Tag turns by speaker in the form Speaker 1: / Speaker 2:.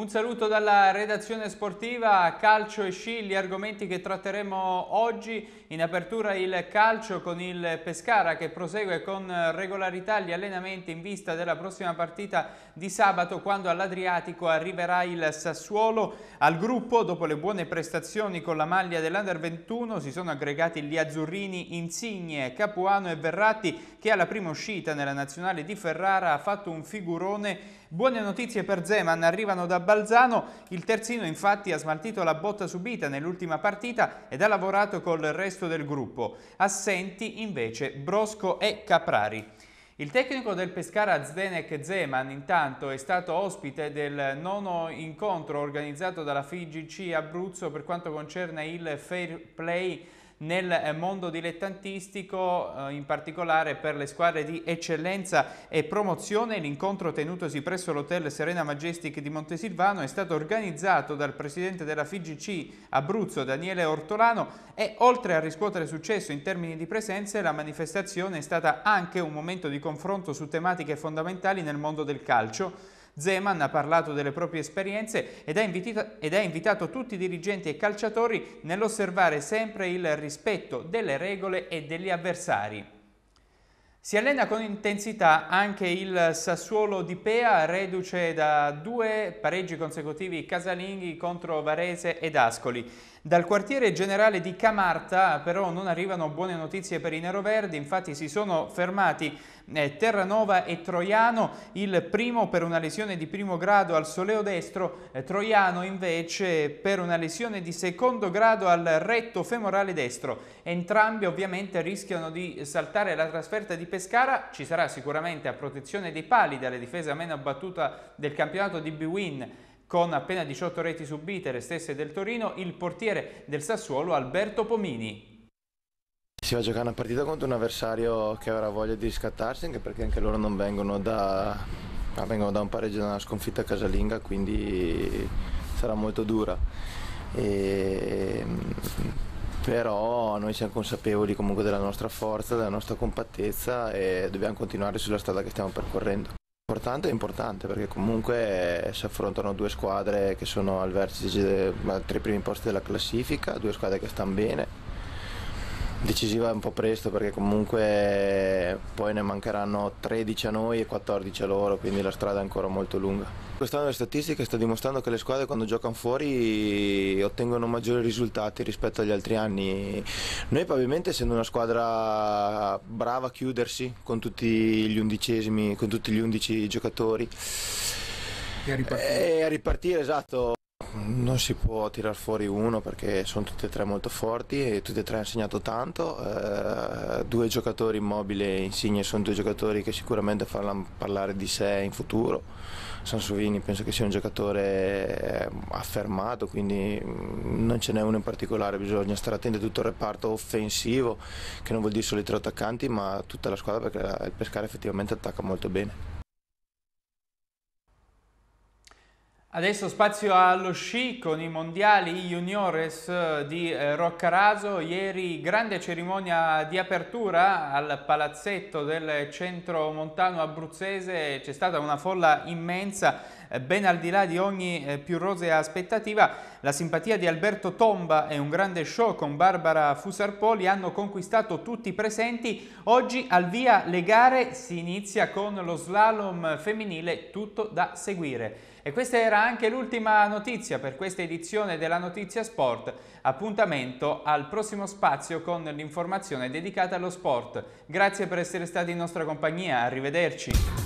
Speaker 1: Un saluto dalla redazione sportiva, calcio e sci, gli argomenti che tratteremo oggi. In apertura il calcio con il Pescara che prosegue con regolarità gli allenamenti in vista della prossima partita di sabato quando all'Adriatico arriverà il Sassuolo. Al gruppo, dopo le buone prestazioni con la maglia dell'Under 21, si sono aggregati gli azzurrini Insigne, Capuano e Verratti che alla prima uscita nella nazionale di Ferrara ha fatto un figurone. Buone notizie per Zeman, arrivano da Balzano. Il terzino infatti ha smaltito la botta subita nell'ultima partita ed ha lavorato col resto del gruppo. Assenti invece Brosco e Caprari. Il tecnico del Pescara Zdenek Zeman intanto è stato ospite del nono incontro organizzato dalla FIGC Abruzzo per quanto concerne il fair play nel eh, mondo dilettantistico, eh, in particolare per le squadre di eccellenza e promozione. L'incontro tenutosi presso l'hotel Serena Majestic di Montesilvano è stato organizzato dal presidente della FIGC Abruzzo Daniele Ortolano e oltre a riscuotere successo in termini di presenze, la manifestazione è stata anche un momento di confronto su tematiche fondamentali nel mondo del calcio Zeman ha parlato delle proprie esperienze ed ha, invitato, ed ha invitato tutti i dirigenti e calciatori nell'osservare sempre il rispetto delle regole e degli avversari. Si allena con intensità anche il Sassuolo di Pea, reduce da due pareggi consecutivi casalinghi contro Varese ed Ascoli. Dal quartiere generale di Camarta però non arrivano buone notizie per i neroverdi, infatti si sono fermati eh, Terranova e Troiano, il primo per una lesione di primo grado al soleo destro, eh, Troiano invece per una lesione di secondo grado al retto femorale destro. Entrambi ovviamente rischiano di saltare la trasferta di Pescara, ci sarà sicuramente a protezione dei pali dalla difesa meno abbattuta del campionato di Bwin. Con appena 18 reti subite, le stesse del Torino, il portiere del Sassuolo Alberto Pomini
Speaker 2: si va a giocare una partita contro un avversario che avrà voglia di riscattarsi anche perché anche loro non vengono da, vengono da un pareggio da una sconfitta casalinga quindi sarà molto dura e, però noi siamo consapevoli comunque della nostra forza, della nostra compattezza e dobbiamo continuare sulla strada che stiamo percorrendo Importante è importante perché comunque eh, si affrontano due squadre che sono al vertice dei tre primi posti della classifica, due squadre che stanno bene, decisiva è un po' presto perché comunque poi ne mancheranno 13 a noi e 14 a loro, quindi la strada è ancora molto lunga. Quest'anno le statistiche stanno dimostrando che le squadre quando giocano fuori ottengono maggiori risultati rispetto agli altri anni. Noi probabilmente essendo una squadra brava a chiudersi con tutti gli undicesimi, con tutti gli undici giocatori. E a ripartire, eh, e a ripartire esatto non si può tirar fuori uno perché sono tutti e tre molto forti e tutti e tre hanno segnato tanto. Eh, due giocatori immobili e Insigne sono due giocatori che sicuramente faranno parlare di sé in futuro. Sansovini penso che sia un giocatore eh, affermato, quindi mm, non ce n'è uno in particolare, bisogna stare attenti a tutto il reparto offensivo, che non vuol dire solo i tre attaccanti, ma tutta la squadra perché il Pescara effettivamente attacca molto bene.
Speaker 1: Adesso spazio allo sci con i mondiali juniores eh, di eh, Roccaraso. Ieri grande cerimonia di apertura al palazzetto del centro montano abruzzese. C'è stata una folla immensa eh, ben al di là di ogni eh, più rosea aspettativa, la simpatia di Alberto Tomba e un grande show con Barbara Fusarpoli hanno conquistato tutti i presenti. Oggi al via le gare si inizia con lo slalom femminile, tutto da seguire. E questa era anche l'ultima notizia per questa edizione della Notizia Sport. Appuntamento al prossimo spazio con l'informazione dedicata allo sport. Grazie per essere stati in nostra compagnia, arrivederci.